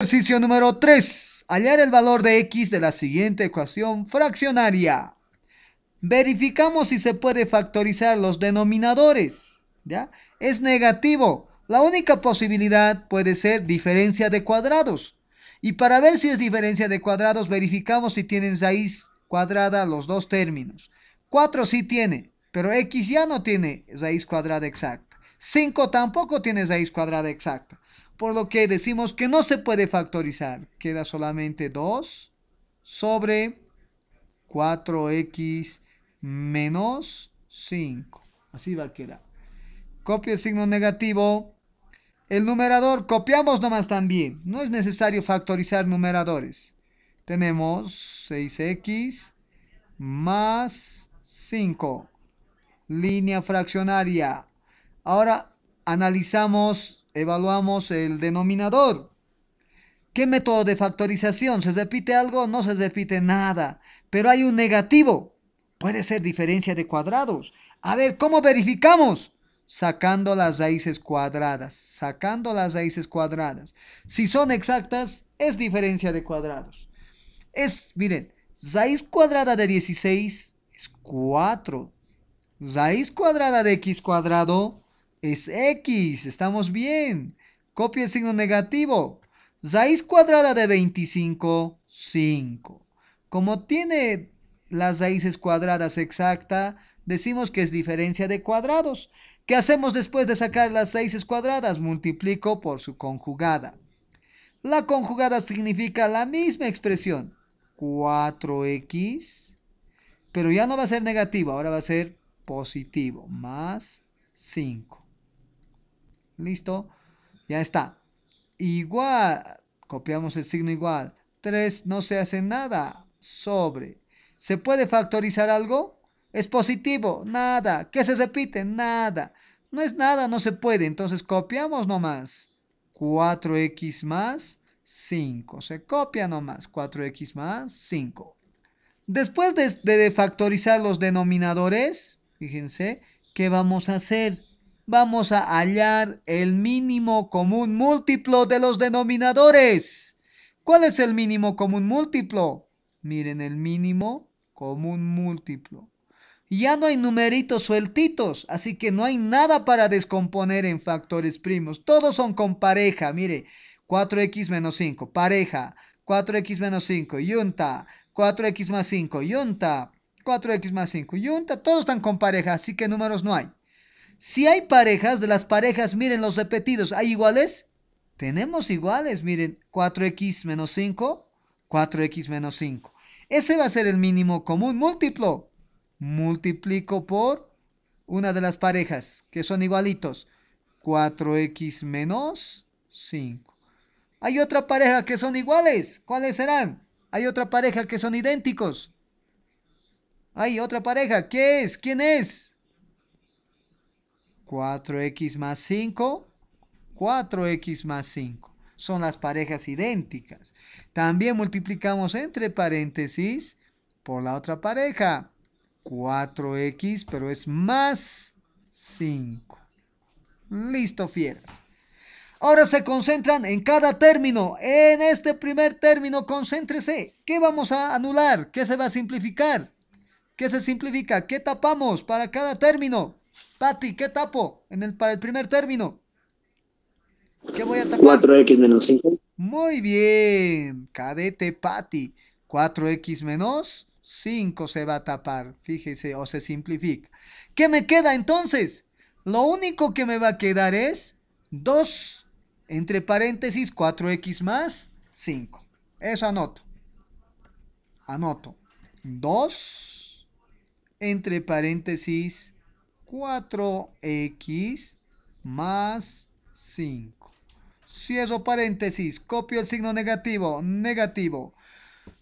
Ejercicio número 3. Hallar el valor de x de la siguiente ecuación fraccionaria. Verificamos si se puede factorizar los denominadores. ¿ya? Es negativo. La única posibilidad puede ser diferencia de cuadrados. Y para ver si es diferencia de cuadrados, verificamos si tienen raíz cuadrada los dos términos. 4 sí tiene, pero x ya no tiene raíz cuadrada exacta. 5 tampoco tiene raíz cuadrada exacta. Por lo que decimos que no se puede factorizar. Queda solamente 2 sobre 4x menos 5. Así va a quedar. Copio el signo negativo. El numerador copiamos nomás también. No es necesario factorizar numeradores. Tenemos 6x más 5. Línea fraccionaria. Ahora analizamos evaluamos el denominador. ¿Qué método de factorización? ¿Se repite algo? No se repite nada. Pero hay un negativo. Puede ser diferencia de cuadrados. A ver, ¿cómo verificamos? Sacando las raíces cuadradas. Sacando las raíces cuadradas. Si son exactas, es diferencia de cuadrados. Es, miren, raíz cuadrada de 16 es 4. Raíz cuadrada de x cuadrado es X, estamos bien. Copia el signo negativo. Raíz cuadrada de 25, 5. Como tiene las raíces cuadradas exacta, decimos que es diferencia de cuadrados. ¿Qué hacemos después de sacar las raíces cuadradas? Multiplico por su conjugada. La conjugada significa la misma expresión. 4x, pero ya no va a ser negativo, ahora va a ser positivo, más 5. Listo. Ya está. Igual. Copiamos el signo igual. 3 no se hace nada. Sobre. ¿Se puede factorizar algo? Es positivo. Nada. ¿Qué se repite? Nada. No es nada, no se puede. Entonces copiamos nomás. 4x más 5. Se copia nomás. 4x más 5. Después de, factorizar los denominadores, fíjense, ¿qué vamos a hacer? vamos a hallar el mínimo común múltiplo de los denominadores. ¿Cuál es el mínimo común múltiplo? Miren, el mínimo común múltiplo. Ya no hay numeritos sueltitos, así que no hay nada para descomponer en factores primos. Todos son con pareja, mire. 4x menos 5, pareja. 4x menos 5, yunta. 4x más 5, yunta. 4x más 5, yunta. Todos están con pareja, así que números no hay. Si hay parejas, de las parejas, miren los repetidos, ¿hay iguales? Tenemos iguales, miren, 4x menos 5, 4x menos 5. Ese va a ser el mínimo común múltiplo. Multiplico por una de las parejas, que son igualitos. 4x menos 5. Hay otra pareja que son iguales. ¿Cuáles serán? Hay otra pareja que son idénticos. Hay otra pareja. ¿Qué es? ¿Quién es? 4x más 5, 4x más 5. Son las parejas idénticas. También multiplicamos entre paréntesis por la otra pareja. 4x, pero es más 5. Listo, fieras. Ahora se concentran en cada término. En este primer término, concéntrese. ¿Qué vamos a anular? ¿Qué se va a simplificar? ¿Qué se simplifica? ¿Qué tapamos para cada término? Pati, ¿qué tapo en el, para el primer término? ¿Qué voy a tapar? 4x menos 5. Muy bien, cadete Pati. 4x menos 5 se va a tapar, fíjese, o se simplifica. ¿Qué me queda entonces? Lo único que me va a quedar es 2, entre paréntesis, 4x más 5. Eso anoto. Anoto. 2, entre paréntesis, 4x más 5. Cierro paréntesis, copio el signo negativo, negativo.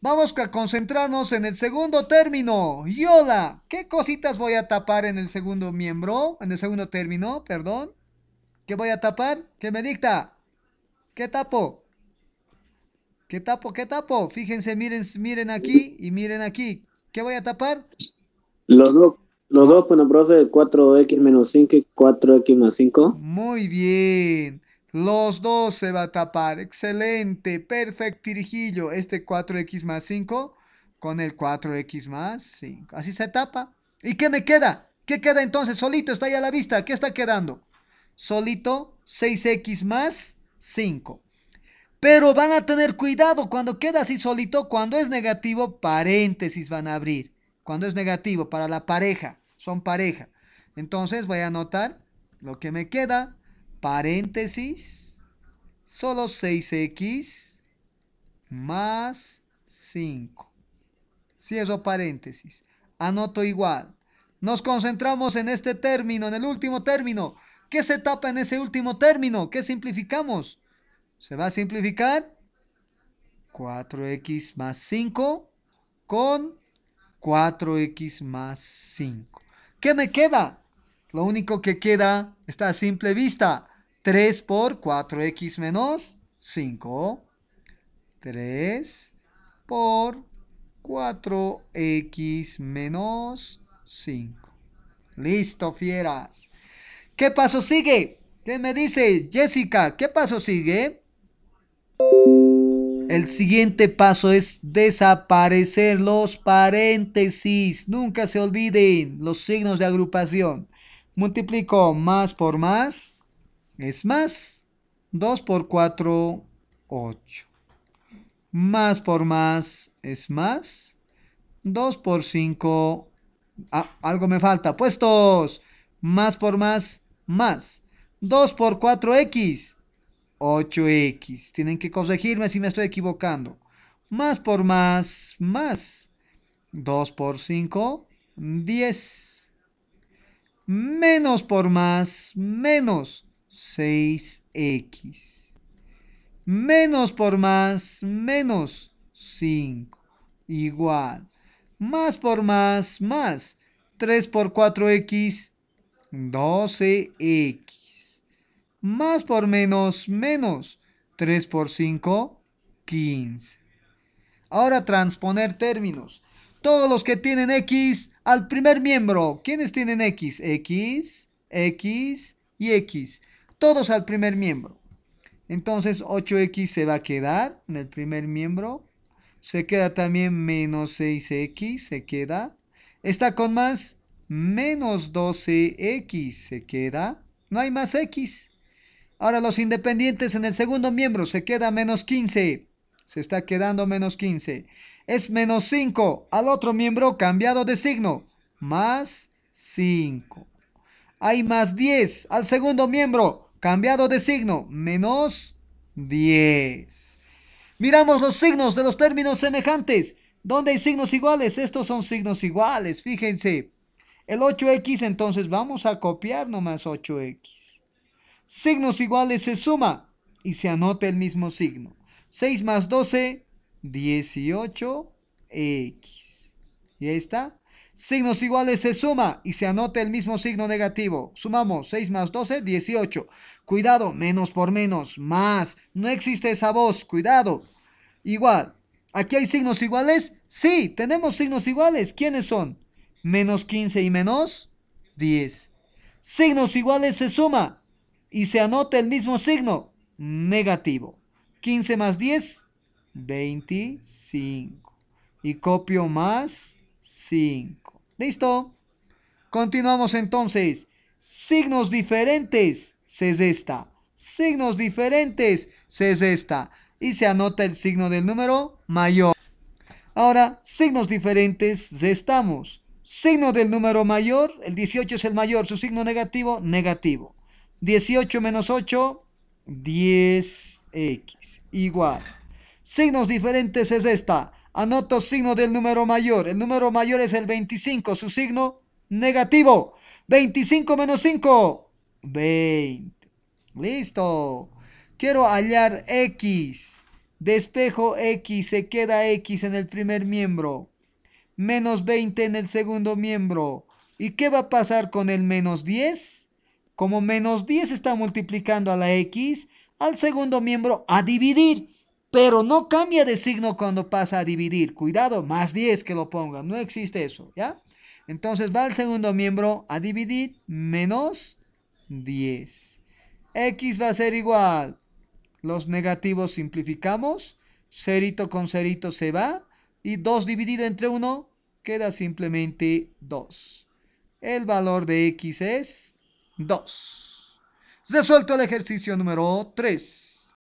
Vamos a concentrarnos en el segundo término. ¡Yola! ¿Qué cositas voy a tapar en el segundo miembro? En el segundo término, perdón. ¿Qué voy a tapar? ¿Qué me dicta? ¿Qué tapo? ¿Qué tapo? ¿Qué tapo? Fíjense, miren, miren aquí y miren aquí. ¿Qué voy a tapar? Los los dos bueno profe 4x menos 5 y 4x más 5. Muy bien. Los dos se va a tapar. Excelente. Tirijillo. Este 4x más 5 con el 4x más 5. Así se tapa. ¿Y qué me queda? ¿Qué queda entonces? Solito está ahí a la vista. ¿Qué está quedando? Solito 6x más 5. Pero van a tener cuidado cuando queda así solito. Cuando es negativo, paréntesis van a abrir cuando es negativo para la pareja son pareja. Entonces voy a anotar lo que me queda, paréntesis, solo 6x más 5. Cierro paréntesis. Anoto igual. Nos concentramos en este término, en el último término. ¿Qué se tapa en ese último término? ¿Qué simplificamos? Se va a simplificar 4x más 5 con 4x más 5. ¿Qué me queda? Lo único que queda está a simple vista. 3 por 4x menos 5. 3 por 4x menos 5. Listo, fieras. ¿Qué paso sigue? ¿Qué me dice Jessica? ¿Qué paso sigue? El siguiente paso es desaparecer los paréntesis. Nunca se olviden los signos de agrupación. Multiplico más por más. Es más. 2 por 4, 8. Más por más es más. 2 por 5. Ah, algo me falta. Puestos. Más por más, más. 2 por 4x. 8x. Tienen que corregirme si me estoy equivocando. Más por más, más. 2 por 5, 10. Menos por más, menos 6x. Menos por más, menos 5. Igual. Más por más, más. 3 por 4x, 12x. Más por menos, menos. 3 por 5, 15. Ahora transponer términos. Todos los que tienen X al primer miembro. ¿Quiénes tienen X? X, X y X. Todos al primer miembro. Entonces 8X se va a quedar en el primer miembro. Se queda también menos 6X, se queda. Está con más menos 12X, se queda. No hay más X. Ahora los independientes en el segundo miembro se queda menos 15. Se está quedando menos 15. Es menos 5 al otro miembro cambiado de signo. Más 5. Hay más 10 al segundo miembro cambiado de signo. Menos 10. Miramos los signos de los términos semejantes. ¿Dónde hay signos iguales? Estos son signos iguales, fíjense. El 8x, entonces vamos a copiar nomás 8x signos iguales se suma y se anota el mismo signo. 6 más 12, 18x. Y ahí está. Signos iguales se suma y se anota el mismo signo negativo. Sumamos 6 más 12, 18. Cuidado, menos por menos, más. No existe esa voz, cuidado. Igual. ¿Aquí hay signos iguales? Sí, tenemos signos iguales. ¿Quiénes son? Menos 15 y menos 10. Signos iguales se suma y se anota el mismo signo negativo. 15 más 10, 25. Y copio más 5. ¿Listo? Continuamos entonces. Signos diferentes, se es esta. Signos diferentes, se es esta. Y se anota el signo del número mayor. Ahora, signos diferentes, estamos. Signo del número mayor, el 18 es el mayor, su signo negativo, negativo. 18 menos 8, 10x igual. Signos diferentes es esta. Anoto signo del número mayor. El número mayor es el 25, su signo negativo. 25 menos 5, 20. Listo. Quiero hallar x. Despejo x, se queda x en el primer miembro. Menos 20 en el segundo miembro. ¿Y qué va a pasar con el menos 10? Como menos 10 está multiplicando a la X, al segundo miembro a dividir. Pero no cambia de signo cuando pasa a dividir. Cuidado, más 10 que lo pongan. No existe eso, ¿ya? Entonces va al segundo miembro a dividir menos 10. X va a ser igual. Los negativos simplificamos. Cerito con cerito se va. Y 2 dividido entre 1 queda simplemente 2. El valor de X es 2. Resuelto el ejercicio número 3.